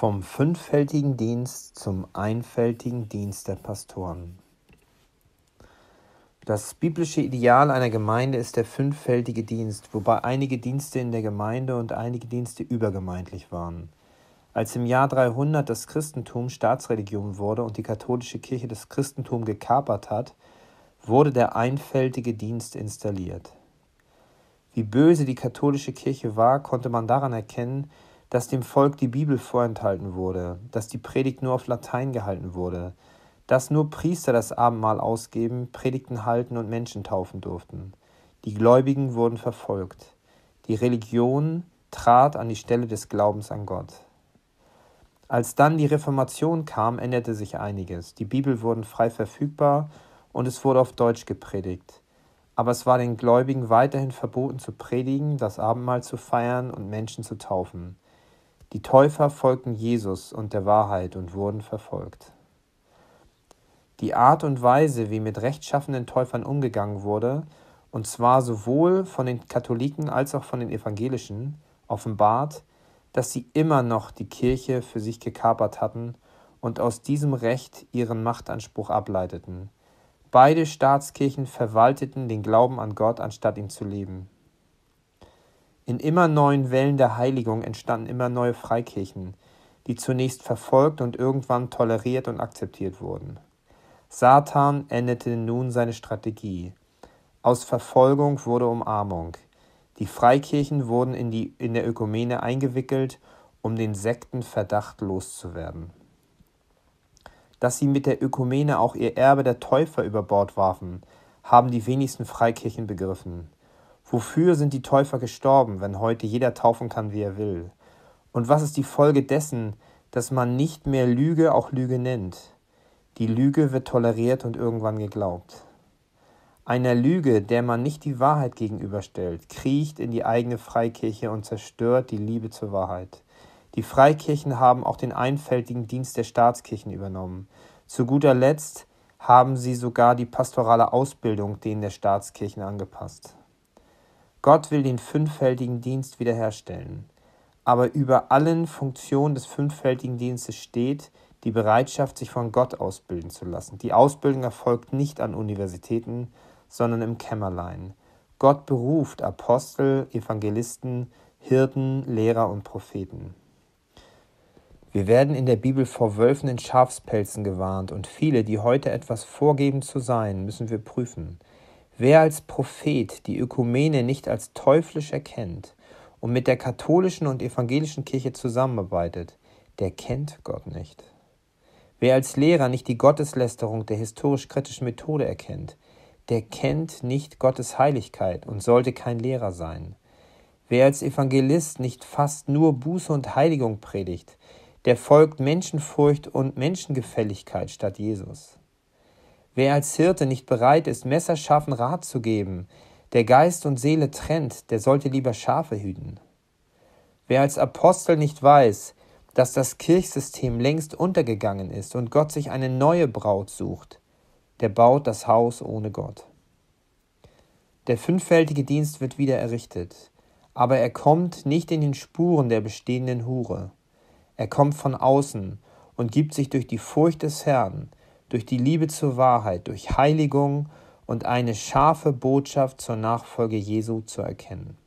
Vom fünffältigen Dienst zum einfältigen Dienst der Pastoren. Das biblische Ideal einer Gemeinde ist der fünffältige Dienst, wobei einige Dienste in der Gemeinde und einige Dienste übergemeindlich waren. Als im Jahr 300 das Christentum Staatsreligion wurde und die katholische Kirche das Christentum gekapert hat, wurde der einfältige Dienst installiert. Wie böse die katholische Kirche war, konnte man daran erkennen, dass dem Volk die Bibel vorenthalten wurde, dass die Predigt nur auf Latein gehalten wurde, dass nur Priester das Abendmahl ausgeben, Predigten halten und Menschen taufen durften. Die Gläubigen wurden verfolgt. Die Religion trat an die Stelle des Glaubens an Gott. Als dann die Reformation kam, änderte sich einiges. Die Bibel wurden frei verfügbar und es wurde auf Deutsch gepredigt. Aber es war den Gläubigen weiterhin verboten zu predigen, das Abendmahl zu feiern und Menschen zu taufen. Die Täufer folgten Jesus und der Wahrheit und wurden verfolgt. Die Art und Weise, wie mit rechtschaffenen Täufern umgegangen wurde, und zwar sowohl von den Katholiken als auch von den Evangelischen, offenbart, dass sie immer noch die Kirche für sich gekapert hatten und aus diesem Recht ihren Machtanspruch ableiteten. Beide Staatskirchen verwalteten den Glauben an Gott, anstatt ihn zu leben. In immer neuen Wellen der Heiligung entstanden immer neue Freikirchen, die zunächst verfolgt und irgendwann toleriert und akzeptiert wurden. Satan endete nun seine Strategie. Aus Verfolgung wurde Umarmung. Die Freikirchen wurden in, die, in der Ökumene eingewickelt, um den Sektenverdacht loszuwerden. Dass sie mit der Ökumene auch ihr Erbe der Täufer über Bord warfen, haben die wenigsten Freikirchen begriffen. Wofür sind die Täufer gestorben, wenn heute jeder taufen kann, wie er will? Und was ist die Folge dessen, dass man nicht mehr Lüge auch Lüge nennt? Die Lüge wird toleriert und irgendwann geglaubt. Einer Lüge, der man nicht die Wahrheit gegenüberstellt, kriecht in die eigene Freikirche und zerstört die Liebe zur Wahrheit. Die Freikirchen haben auch den einfältigen Dienst der Staatskirchen übernommen. Zu guter Letzt haben sie sogar die pastorale Ausbildung denen der Staatskirchen angepasst. Gott will den fünffältigen Dienst wiederherstellen. Aber über allen Funktionen des fünffältigen Dienstes steht die Bereitschaft, sich von Gott ausbilden zu lassen. Die Ausbildung erfolgt nicht an Universitäten, sondern im Kämmerlein. Gott beruft Apostel, Evangelisten, Hirten, Lehrer und Propheten. Wir werden in der Bibel vor Wölfen in Schafspelzen gewarnt und viele, die heute etwas vorgeben zu sein, müssen wir prüfen. Wer als Prophet die Ökumene nicht als teuflisch erkennt und mit der katholischen und evangelischen Kirche zusammenarbeitet, der kennt Gott nicht. Wer als Lehrer nicht die Gotteslästerung der historisch-kritischen Methode erkennt, der kennt nicht Gottes Heiligkeit und sollte kein Lehrer sein. Wer als Evangelist nicht fast nur Buße und Heiligung predigt, der folgt Menschenfurcht und Menschengefälligkeit statt Jesus. Wer als Hirte nicht bereit ist, messerscharfen Rat zu geben, der Geist und Seele trennt, der sollte lieber Schafe hüten. Wer als Apostel nicht weiß, dass das Kirchsystem längst untergegangen ist und Gott sich eine neue Braut sucht, der baut das Haus ohne Gott. Der fünffältige Dienst wird wieder errichtet, aber er kommt nicht in den Spuren der bestehenden Hure. Er kommt von außen und gibt sich durch die Furcht des Herrn, durch die Liebe zur Wahrheit, durch Heiligung und eine scharfe Botschaft zur Nachfolge Jesu zu erkennen.